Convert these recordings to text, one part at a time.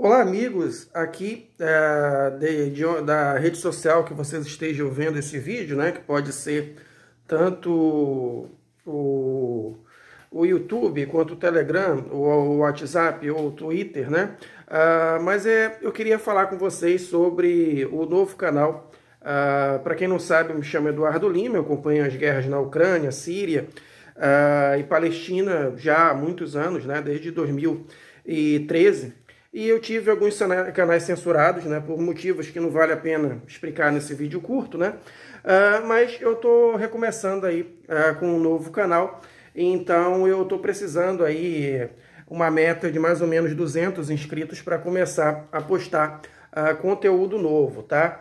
Olá, amigos aqui é, de, de, da rede social que vocês estejam vendo esse vídeo, né? Que pode ser tanto o, o YouTube quanto o Telegram, o WhatsApp ou o Twitter, né? Uh, mas é, eu queria falar com vocês sobre o novo canal. Uh, ah, Para quem não sabe, eu me chamo Eduardo Lima, eu acompanho as guerras na Ucrânia, Síria ah, e Palestina já há muitos anos, né? Desde 2013. E eu tive alguns canais censurados, né, por motivos que não vale a pena explicar nesse vídeo curto, né? Uh, mas eu estou recomeçando aí uh, com um novo canal, então eu estou precisando aí eh, uma meta de mais ou menos 200 inscritos para começar a postar uh, conteúdo novo, tá?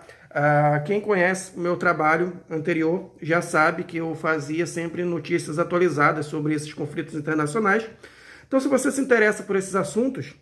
quem conhece o meu trabalho anterior já sabe que eu fazia sempre notícias atualizadas sobre esses conflitos internacionais, então, se você se interessa por esses assuntos,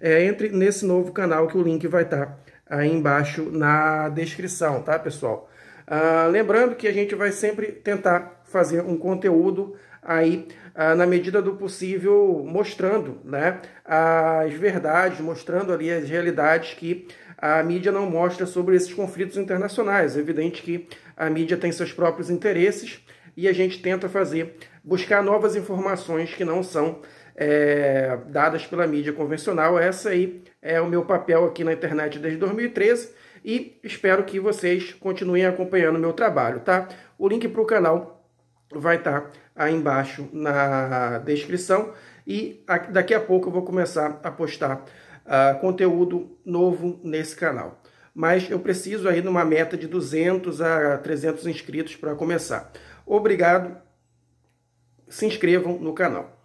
é, entre nesse novo canal que o link vai estar tá aí embaixo na descrição, tá, pessoal? Ah, lembrando que a gente vai sempre tentar fazer um conteúdo aí ah, na medida do possível mostrando né, as verdades, mostrando ali as realidades que a mídia não mostra sobre esses conflitos internacionais. É evidente que a mídia tem seus próprios interesses e a gente tenta fazer, buscar novas informações que não são é, dadas pela mídia convencional. Essa aí é o meu papel aqui na internet desde 2013 e espero que vocês continuem acompanhando o meu trabalho, tá? O link para o canal vai estar tá aí embaixo na descrição e daqui a pouco eu vou começar a postar uh, conteúdo novo nesse canal. Mas eu preciso aí de uma meta de 200 a 300 inscritos para começar. Obrigado, se inscrevam no canal.